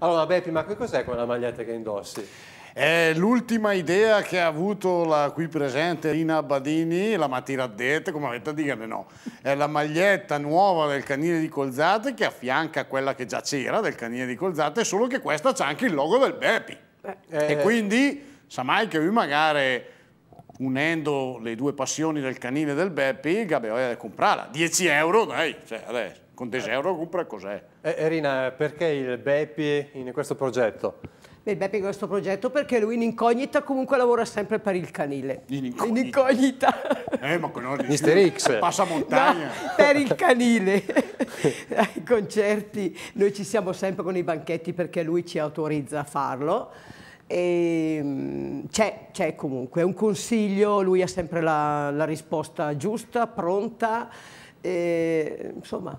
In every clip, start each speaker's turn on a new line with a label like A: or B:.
A: Allora Beppi, ma che cos'è quella maglietta che indossi? È l'ultima idea che ha avuto la qui presente Rina Badini, la detta, come avete a dire no. È la maglietta nuova del canile di Colzate che affianca quella che già c'era del canile di Colzate, solo che questa c'ha anche il logo del Beppi. Eh. E quindi sa mai che lui magari unendo le due passioni del canile e del Beppi, Gabriele comprala. 10 euro, dai, cioè adesso con 10 euro compra cos'è? Eh, Erina, perché il Beppi in questo progetto?
B: il Beppi in questo progetto perché lui in incognita comunque lavora sempre per il canile. In incognita? In incognita. Eh, ma con quello Mister X. Eh, passa montagna. No, per il canile. Ai concerti noi ci siamo sempre con i banchetti perché lui ci autorizza a farlo ehm, c'è, comunque un consiglio, lui ha sempre la, la risposta giusta, pronta e, insomma,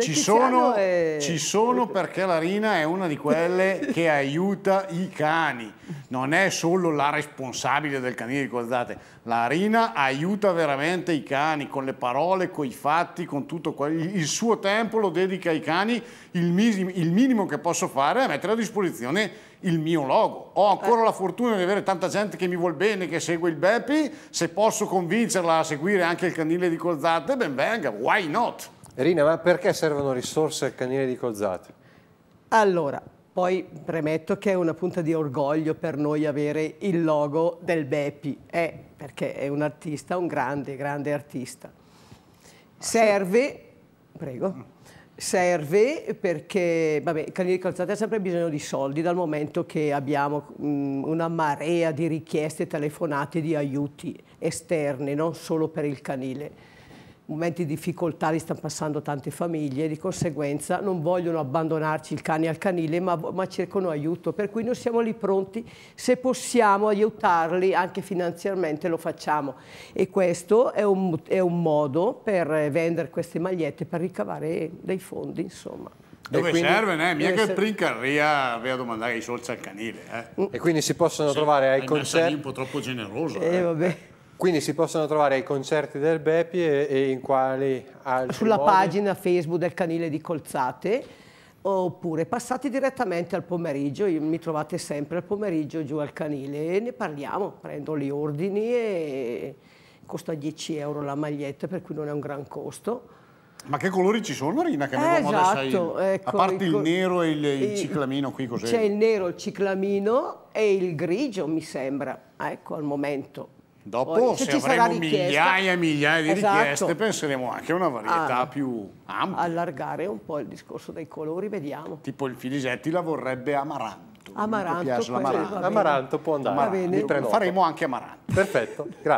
B: ci sono, è... ci
A: sono perché la Rina è una di quelle che aiuta i cani non è solo la responsabile del canile, ricordate, la Rina aiuta veramente i cani con le parole, con i fatti, con tutto quello, il suo tempo lo dedica ai cani, il, misim, il minimo che posso fare è mettere a disposizione il mio logo. Ho ancora la fortuna di avere tanta gente che mi vuole bene, che segue il Beppi, se posso convincerla a seguire anche il canile di Colzate, ben venga, why not? Rina, ma perché servono risorse al canile di Colzate?
B: Allora, poi premetto che è una punta di orgoglio per noi avere il logo del Beppi, eh, perché è un artista, un grande, grande artista. Serve, prego, serve perché vabbè, il Canieri Calzate ha sempre bisogno di soldi dal momento che abbiamo mh, mm, una marea di richieste telefonate di aiuti esterne, non solo per il canile momenti di difficoltà li stanno passando tante famiglie, di conseguenza non vogliono abbandonarci il cane al canile, ma, ma cercano aiuto, per cui noi siamo lì pronti, se possiamo aiutarli anche finanziariamente lo facciamo. E questo è un, è un modo per vendere queste magliette, per ricavare dei fondi, insomma. Dove servono, eh? Mica che ser-
A: Princarria aveva domandato i soldi al canile. Eh? E quindi si possono sì, trovare ai concerti... È un po' troppo generoso. Eh, eh. vabbè. Quindi si possono trovare ai concerti del Bepi e, e in quali altri
B: Sulla modi? pagina Facebook del Canile di Colzate oppure passate direttamente al pomeriggio, mi trovate sempre al pomeriggio giù al Canile e ne parliamo, prendo gli ordini e costa 10 euro la maglietta per cui non è un gran costo.
A: Ma che colori ci sono, Rina? Che eh, esatto, ecco, a parte il, il ecco, nero e il, il ciclamino qui cos'è? C'è il
B: nero, il ciclamino e il grigio, mi sembra, ecco, al momento.
A: Dopo, Poi, se, se avremo migliaia e migliaia di esatto. richieste, penseremo anche a una varietà ah, più
B: ampia. Allargare un po' il discorso dei colori, vediamo.
A: Tipo il Filisetti la vorrebbe amaranto.
B: Amaranto, piace, amaranto. amaranto
A: può andare. Amaranto. Faremo
B: anche amaranto.
A: Perfetto, grazie.